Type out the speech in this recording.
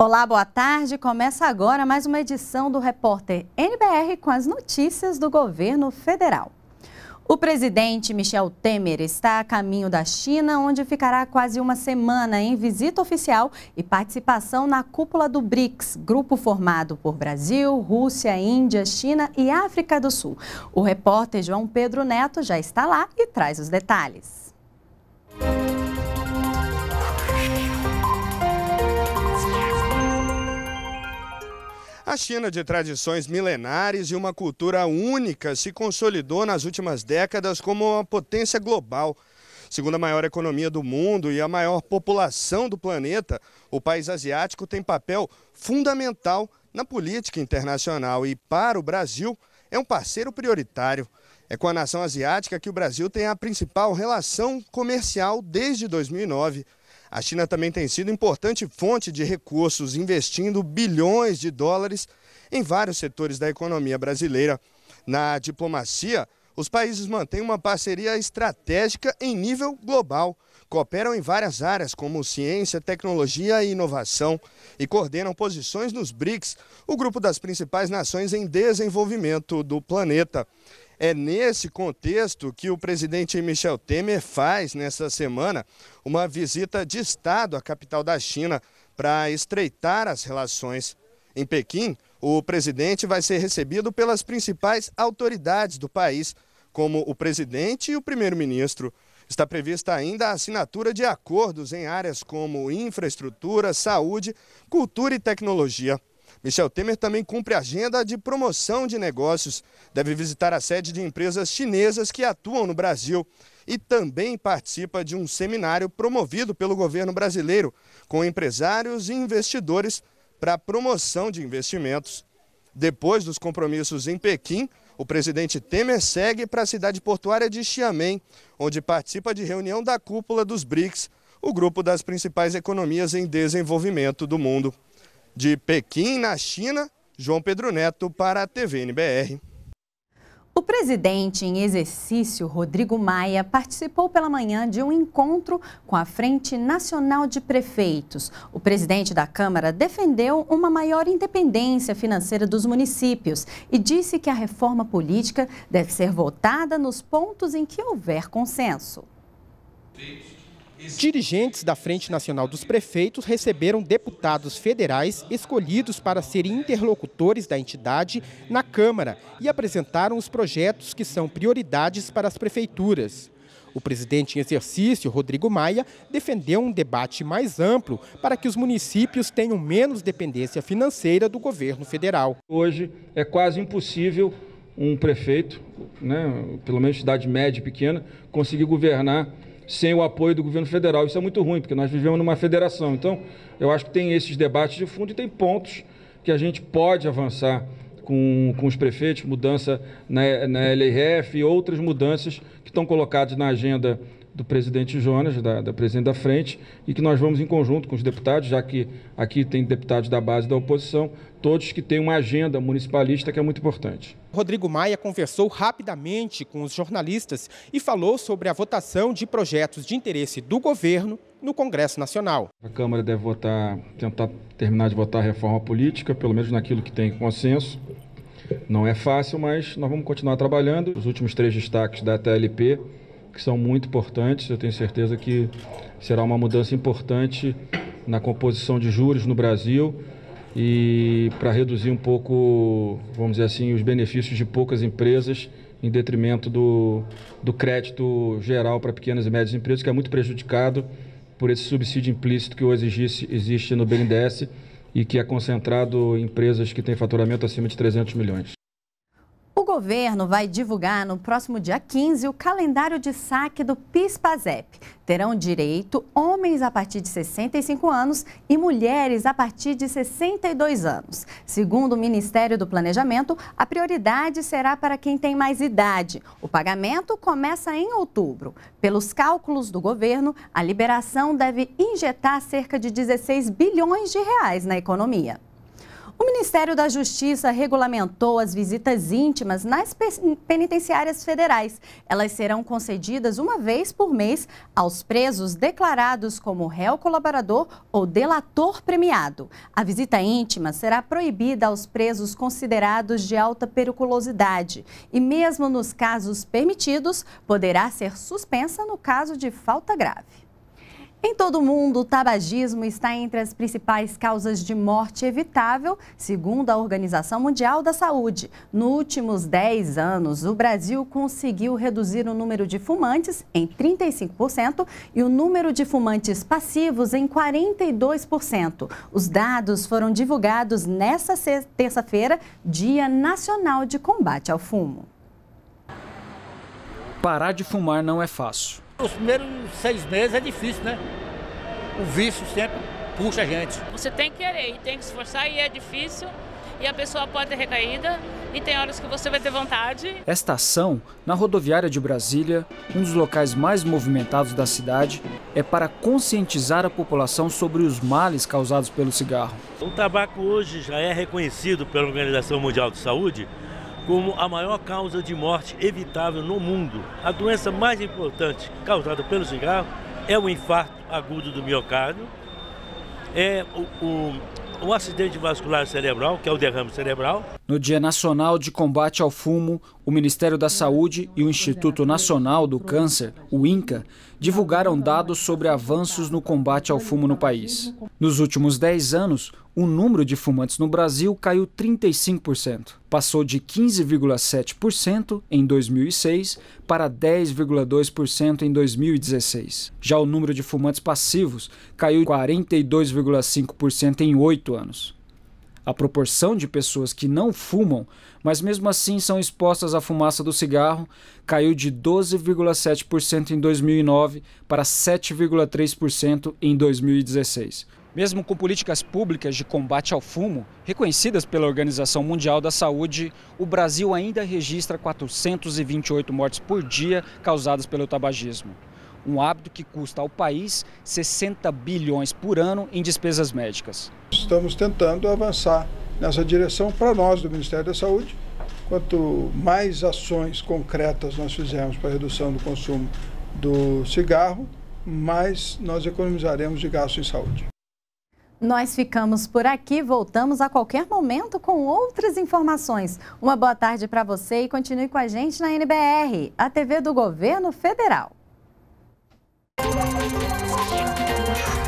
Olá, boa tarde. Começa agora mais uma edição do Repórter NBR com as notícias do governo federal. O presidente Michel Temer está a caminho da China, onde ficará quase uma semana em visita oficial e participação na cúpula do BRICS, grupo formado por Brasil, Rússia, Índia, China e África do Sul. O repórter João Pedro Neto já está lá e traz os detalhes. A China, de tradições milenares e uma cultura única, se consolidou nas últimas décadas como uma potência global. Segunda maior economia do mundo e a maior população do planeta, o país asiático tem papel fundamental na política internacional e, para o Brasil, é um parceiro prioritário. É com a nação asiática que o Brasil tem a principal relação comercial desde 2009. A China também tem sido importante fonte de recursos, investindo bilhões de dólares em vários setores da economia brasileira. Na diplomacia, os países mantêm uma parceria estratégica em nível global, cooperam em várias áreas como ciência, tecnologia e inovação e coordenam posições nos BRICS, o grupo das principais nações em desenvolvimento do planeta. É nesse contexto que o presidente Michel Temer faz, nessa semana, uma visita de Estado à capital da China para estreitar as relações. Em Pequim, o presidente vai ser recebido pelas principais autoridades do país, como o presidente e o primeiro-ministro. Está prevista ainda a assinatura de acordos em áreas como infraestrutura, saúde, cultura e tecnologia. Michel é Temer também cumpre agenda de promoção de negócios, deve visitar a sede de empresas chinesas que atuam no Brasil e também participa de um seminário promovido pelo governo brasileiro com empresários e investidores para promoção de investimentos. Depois dos compromissos em Pequim, o presidente Temer segue para a cidade portuária de Xiamen, onde participa de reunião da cúpula dos BRICS, o grupo das principais economias em desenvolvimento do mundo. De Pequim, na China, João Pedro Neto para a TV NBR. O presidente em exercício, Rodrigo Maia, participou pela manhã de um encontro com a Frente Nacional de Prefeitos. O presidente da Câmara defendeu uma maior independência financeira dos municípios e disse que a reforma política deve ser votada nos pontos em que houver consenso. Dirigentes da Frente Nacional dos Prefeitos receberam deputados federais escolhidos para serem interlocutores da entidade na Câmara e apresentaram os projetos que são prioridades para as prefeituras. O presidente em exercício, Rodrigo Maia, defendeu um debate mais amplo para que os municípios tenham menos dependência financeira do governo federal. Hoje é quase impossível um prefeito, né, pelo menos cidade média e pequena, conseguir governar sem o apoio do governo federal. Isso é muito ruim, porque nós vivemos numa federação. Então, eu acho que tem esses debates de fundo e tem pontos que a gente pode avançar com, com os prefeitos, mudança na, na LRF e outras mudanças que estão colocadas na agenda do presidente Jonas, da, da presidente da frente, e que nós vamos em conjunto com os deputados, já que aqui tem deputados da base da oposição, todos que têm uma agenda municipalista que é muito importante. Rodrigo Maia conversou rapidamente com os jornalistas e falou sobre a votação de projetos de interesse do governo no Congresso Nacional. A Câmara deve votar, tentar terminar de votar a reforma política, pelo menos naquilo que tem consenso. Não é fácil, mas nós vamos continuar trabalhando. Os últimos três destaques da TLP que são muito importantes. Eu tenho certeza que será uma mudança importante na composição de juros no Brasil e para reduzir um pouco, vamos dizer assim, os benefícios de poucas empresas em detrimento do, do crédito geral para pequenas e médias empresas, que é muito prejudicado por esse subsídio implícito que hoje existe, existe no BNDES e que é concentrado em empresas que têm faturamento acima de 300 milhões governo vai divulgar no próximo dia 15 o calendário de saque do PIS-PASEP. Terão direito homens a partir de 65 anos e mulheres a partir de 62 anos. Segundo o Ministério do Planejamento, a prioridade será para quem tem mais idade. O pagamento começa em outubro. Pelos cálculos do governo, a liberação deve injetar cerca de 16 bilhões de reais na economia. O Ministério da Justiça regulamentou as visitas íntimas nas penitenciárias federais. Elas serão concedidas uma vez por mês aos presos declarados como réu colaborador ou delator premiado. A visita íntima será proibida aos presos considerados de alta periculosidade e, mesmo nos casos permitidos, poderá ser suspensa no caso de falta grave. Em todo o mundo, o tabagismo está entre as principais causas de morte evitável, segundo a Organização Mundial da Saúde. Nos últimos 10 anos, o Brasil conseguiu reduzir o número de fumantes em 35% e o número de fumantes passivos em 42%. Os dados foram divulgados nesta terça-feira, Dia Nacional de Combate ao Fumo. Parar de fumar não é fácil os primeiros seis meses é difícil, né? O vício sempre puxa a gente. Você tem que querer e tem que esforçar e é difícil e a pessoa pode ter recaída e tem horas que você vai ter vontade. Esta ação, na rodoviária de Brasília, um dos locais mais movimentados da cidade, é para conscientizar a população sobre os males causados pelo cigarro. O tabaco hoje já é reconhecido pela Organização Mundial de Saúde como a maior causa de morte evitável no mundo. A doença mais importante causada pelo cigarro é o infarto agudo do miocárdio, é o, o, o acidente vascular cerebral, que é o derrame cerebral, no Dia Nacional de Combate ao Fumo, o Ministério da Saúde e o Instituto Nacional do Câncer, o INCA, divulgaram dados sobre avanços no combate ao fumo no país. Nos últimos 10 anos, o número de fumantes no Brasil caiu 35%. Passou de 15,7% em 2006 para 10,2% em 2016. Já o número de fumantes passivos caiu 42,5% em 8 anos a proporção de pessoas que não fumam, mas mesmo assim são expostas à fumaça do cigarro, caiu de 12,7% em 2009 para 7,3% em 2016. Mesmo com políticas públicas de combate ao fumo reconhecidas pela Organização Mundial da Saúde, o Brasil ainda registra 428 mortes por dia causadas pelo tabagismo um hábito que custa ao país 60 bilhões por ano em despesas médicas. Estamos tentando avançar nessa direção para nós do Ministério da Saúde. Quanto mais ações concretas nós fizermos para a redução do consumo do cigarro, mais nós economizaremos de gasto em saúde. Nós ficamos por aqui, voltamos a qualquer momento com outras informações. Uma boa tarde para você e continue com a gente na NBR, a TV do Governo Federal. Thank you.